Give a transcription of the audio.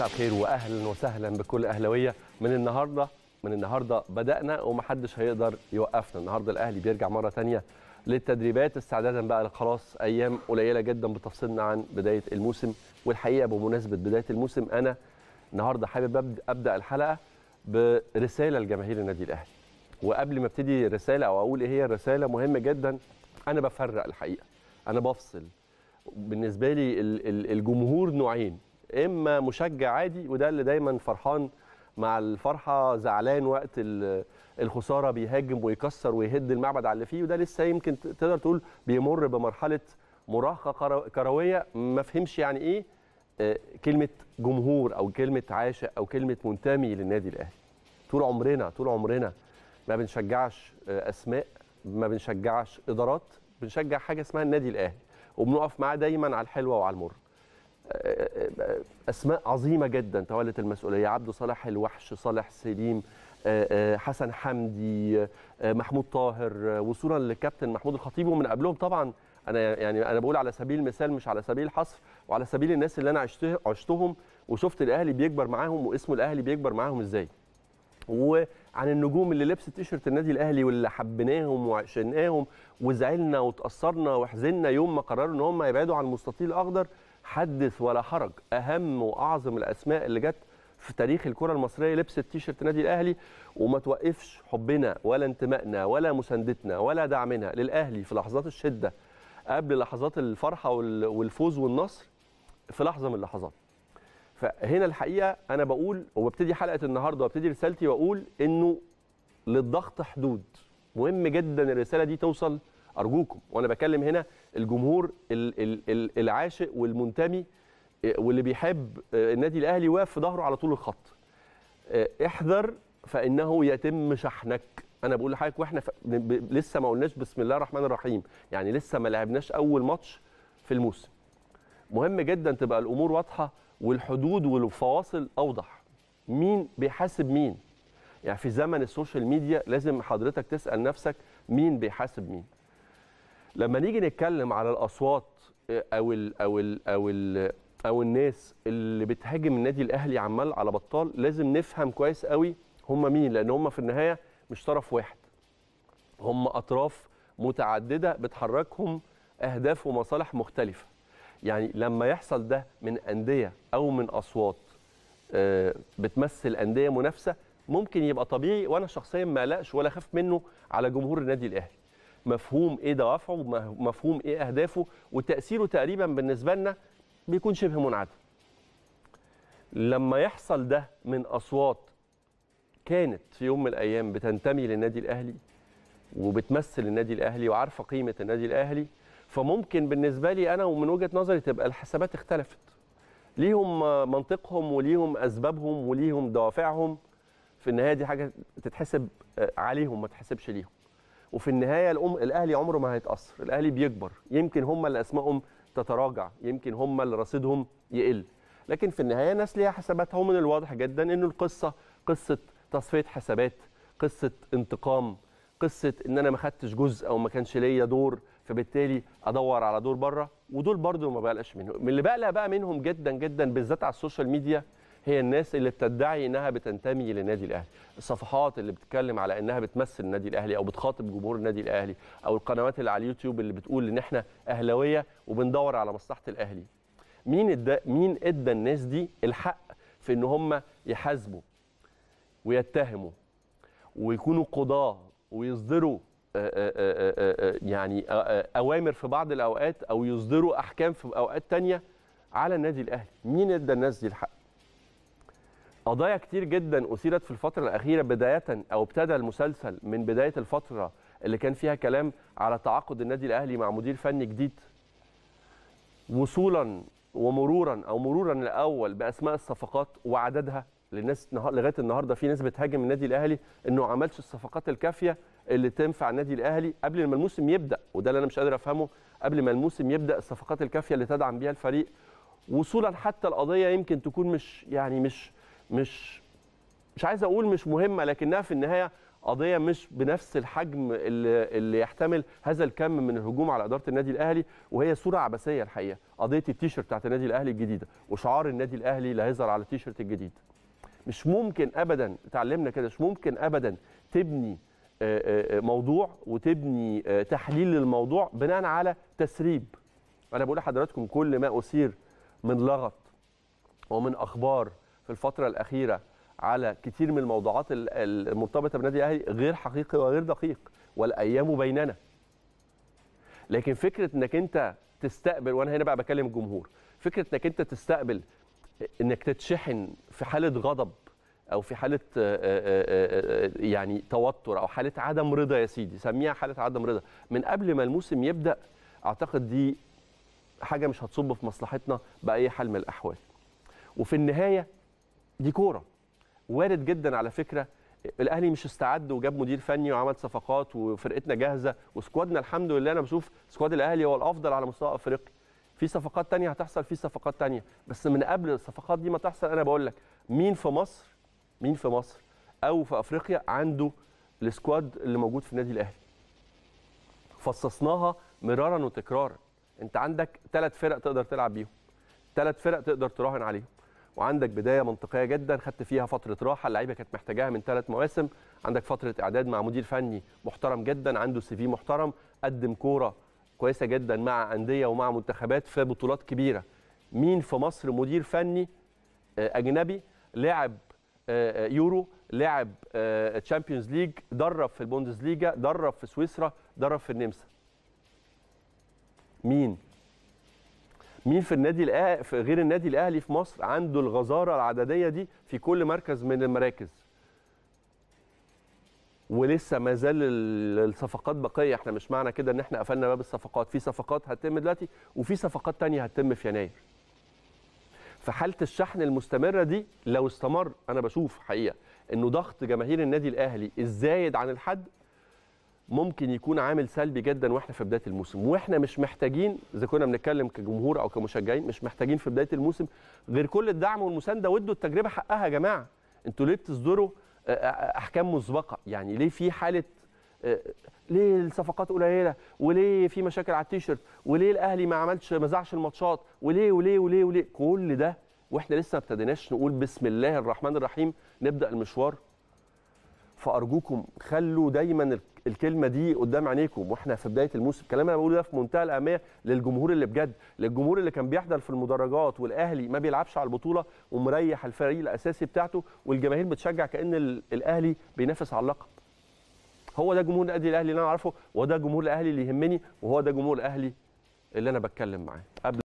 مساء الخير واهلا وسهلا بكل اهلاويه من النهارده من النهارده بدانا ومحدش هيقدر يوقفنا النهارده الاهلي بيرجع مره ثانيه للتدريبات استعدادا بقى لخلاص ايام قليله جدا بتفصلنا عن بدايه الموسم والحقيقه بمناسبه بدايه الموسم انا النهارده حابب ابدا الحلقه برساله لجماهير النادي الاهلي وقبل ما ابتدي رساله او اقول ايه هي الرساله مهمه جدا انا بفرق الحقيقه انا بفصل بالنسبه لي الجمهور نوعين اما مشجع عادي وده اللي دايما فرحان مع الفرحه زعلان وقت الخساره بيهاجم ويكسر ويهد المعبد على اللي فيه وده لسه يمكن تقدر تقول بيمر بمرحله مراهقه كرويه ما فهمش يعني ايه آه، كلمه جمهور او كلمه عاشق او كلمه منتمي للنادي الاهلي طول عمرنا طول عمرنا ما بنشجعش آه، اسماء ما بنشجعش ادارات بنشجع حاجه اسمها النادي الاهلي وبنقف معاه دايما على الحلوه وعلى المر اسماء عظيمه جدا تولت المسؤوليه عبد صالح الوحش صالح سليم آه، آه، حسن حمدي آه، محمود طاهر وصولا للكابتن محمود الخطيب ومن قبلهم طبعا انا يعني انا بقول على سبيل المثال مش على سبيل الحصر وعلى سبيل الناس اللي انا عشته عشتهم وشفت الاهلي بيكبر معاهم واسمه الاهلي بيكبر معاهم ازاي وعن النجوم اللي لبست تيشرت النادي الاهلي واللي حبيناهم وعشناهم وزعلنا وتاثرنا وحزننا يوم ما قرروا ان هم يبعدوا عن المستطيل الاخضر حدث ولا حرج اهم واعظم الاسماء اللي جت في تاريخ الكره المصريه لبست تيشرت نادي الاهلي وما توقفش حبنا ولا انتمائنا ولا مساندتنا ولا دعمنا للاهلي في لحظات الشده قبل لحظات الفرحه والفوز والنصر في لحظه من اللحظات فهنا الحقيقه انا بقول وببتدي حلقه النهارده وابتدي رسالتي واقول انه للضغط حدود مهم جدا الرساله دي توصل ارجوكم وانا بكلم هنا الجمهور العاشق والمنتمي آه، واللي بيحب آه، النادي الاهلي واقف في ظهره على طول الخط آه، احذر فانه يتم شحنك انا بقول لحضرتك واحنا ف... لسه ما قلناش بسم الله الرحمن الرحيم يعني لسه ما لعبناش اول ماتش في الموسم مهم جدا تبقى الامور واضحه والحدود والفواصل اوضح مين بيحاسب مين يعني في زمن السوشيال ميديا لازم حضرتك تسال نفسك مين بيحاسب مين لما نيجي نتكلم على الاصوات آه، او ال او ال او ال او الناس اللي بتهاجم النادي الاهلي عمال على بطال لازم نفهم كويس قوي هم مين لان هم في النهايه مش طرف واحد هم اطراف متعدده بتحركهم اهداف ومصالح مختلفه يعني لما يحصل ده من انديه او من اصوات آه، بتمثل انديه منافسه ممكن يبقى طبيعي وانا شخصيا ما قلقش ولا خاف منه على جمهور النادي الاهلي مفهوم ايه دوافعه مفهوم ايه اهدافه وتاثيره تقريبا بالنسبه لنا بيكون شبه منعدم لما يحصل ده من اصوات كانت في يوم من الايام بتنتمي للنادي الاهلي وبتمثل النادي الاهلي وعارفه قيمه النادي الاهلي فممكن بالنسبه لي انا ومن وجهه نظري تبقى الحسابات اختلفت ليهم منطقهم وليهم اسبابهم وليهم دوافعهم في النهايه دي حاجه تتحسب آه، عليهم ما تتحسبش ليهم وفي النهايه الأم... الاهلي عمره ما هيتاثر الاهلي بيكبر يمكن هم اللي اسمائهم تتراجع يمكن هم اللي رصيدهم يقل لكن في النهايه ناس ليها حساباتها ومن الواضح جدا ان القصه قصه تصفيه حسابات قصه انتقام قصه ان انا ما خدتش جزء او ما كانش ليا دور فبالتالي ادور على دور بره ودول برضو ما بقلقش منهم من اللي بقلق بقى منهم جدا جدا بالذات على السوشيال ميديا هي الناس اللي بتدعي انها بتنتمي للنادي الاهلي الصفحات اللي بتتكلم على انها بتمثل النادي الاهلي او بتخاطب جمهور النادي الاهلي او القنوات اللي على اليوتيوب اللي بتقول ان احنا اهلاويه وبندور على مصلحه الاهلي مين ادى مين ادى الناس دي الحق في ان هم يحاسبوا ويتهموا ويكونوا قضاه ويصدروا آه، آه، آه، يعني اوامر في بعض الاوقات او يصدروا احكام في اوقات تانية على النادي الاهلي مين ادى الناس دي الحق قضايا كتير جدا اثيرت في الفتره الاخيره بدايه او ابتدى المسلسل من بدايه الفتره اللي كان فيها كلام على تعاقد النادي الاهلي مع مدير فني جديد وصولا ومرورا او مرورا الاول باسماء الصفقات وعددها للناس لغايه النهارده في ناس بتهاجم النادي الاهلي انه ما عملش الصفقات الكافيه اللي تنفع النادي الاهلي قبل ما الموسم يبدا وده اللي انا مش قادر افهمه قبل ما الموسم يبدا الصفقات الكافيه اللي تدعم بيها الفريق وصولا حتى القضيه يمكن تكون مش يعني مش مش مش عايز اقول مش مهمه لكنها في النهايه قضيه مش بنفس الحجم اللي, اللي يحتمل هذا الكم من الهجوم على اداره النادي الاهلي وهي صوره عبثيه الحقيقه قضيه التيشيرت بتاعت النادي الاهلي الجديده وشعار النادي الاهلي اللي هيظهر على التيشيرت الجديد مش ممكن ابدا اتعلمنا كده مش ممكن ابدا تبني آه، آه، آه، موضوع وتبني تحليل للموضوع بناء على تسريب انا بقول لحضراتكم كل ما اثير من لغط ومن اخبار في الفتره الاخيره على كتير من الموضوعات المرتبطه بالنادي الاهلي غير حقيقي وغير دقيق والايام بيننا لكن فكره انك انت تستقبل وانا هنا بقى بكلم الجمهور فكره انك انت تستقبل انك تتشحن في حاله غضب او في حاله آه، آه، آه، يعني توتر او حاله عدم رضا يا سيدي سميها حاله عدم رضا من قبل ما الموسم يبدا اعتقد دي حاجه مش هتصب في مصلحتنا باي حال من الاحوال وفي النهايه دي كوره وارد جدا على فكره الاهلي مش استعد وجاب مدير فني وعمل صفقات وفرقتنا جاهزه وسكوادنا الحمد لله انا بشوف سكواد الاهلي هو الافضل على مستوى افريقيا في صفقات تانية هتحصل في صفقات تانية بس من قبل الصفقات دي ما تحصل انا بقول لك مين في مصر مين في مصر او في افريقيا عنده السكواد اللي موجود في النادي الاهلي فصصناها مرارا وتكرارا انت عندك ثلاث فرق تقدر تلعب بيهم ثلاث فرق تقدر تراهن عليهم وعندك بدايه منطقيه جدا خدت فيها فتره راحه اللعيبه كانت محتاجاها من ثلاث مواسم عندك فتره اعداد مع مدير فني محترم جدا عنده سي في محترم قدم كوره كويسه جدا مع انديه ومع منتخبات في بطولات كبيره مين في مصر مدير فني آه، اجنبي لعب آه، آه، يورو لعب تشامبيونز ليج درب في البوندسليجا درب في سويسرا درب في النمسا مين مين في النادي الاهلي في غير النادي الاهلي في مصر عنده الغزاره العدديه دي في كل مركز من المراكز ولسه ما زال الصفقات بقيه احنا مش معنى كده ان احنا قفلنا باب الصفقات في صفقات هتتم دلوقتي وفي صفقات ثانيه هتتم في يناير في حاله الشحن المستمره دي لو استمر انا بشوف حقيقه انه ضغط جماهير النادي الاهلي الزايد عن الحد ممكن يكون عامل سلبي جدا واحنا في بدايه الموسم واحنا مش محتاجين اذا كنا بنتكلم كجمهور او كمشجعين مش محتاجين في بدايه الموسم غير كل الدعم والمسانده وادوا التجربه حقها يا جماعه انتوا ليه بتصدروا آه، آه، آه، احكام مسبقه يعني ليه في حاله ليه الصفقات قليله وليه في مشاكل على التيشيرت وليه الاهلي ما عملش ما زعش الماتشات وليه وليه وليه وليه كل ده واحنا لسه ما ابتديناش نقول بسم الله الرحمن الرحيم نبدا المشوار فارجوكم خلوا دايما الكلمه دي قدام عينيكم واحنا في بدايه الموسم الكلام انا بقوله ده في منتهى الاهميه للجمهور اللي بجد للجمهور اللي كان بيحضر في المدرجات والاهلي ما بيلعبش على البطوله ومريح الفريق الاساسي بتاعته والجماهير بتشجع كان الاهلي بينافس على اللقب هو ده جمهور النادي الاهلي اللي انا اعرفه وده ده جمهور الاهلي اللي يهمني وهو ده جمهور الاهلي اللي انا بتكلم معاه قبل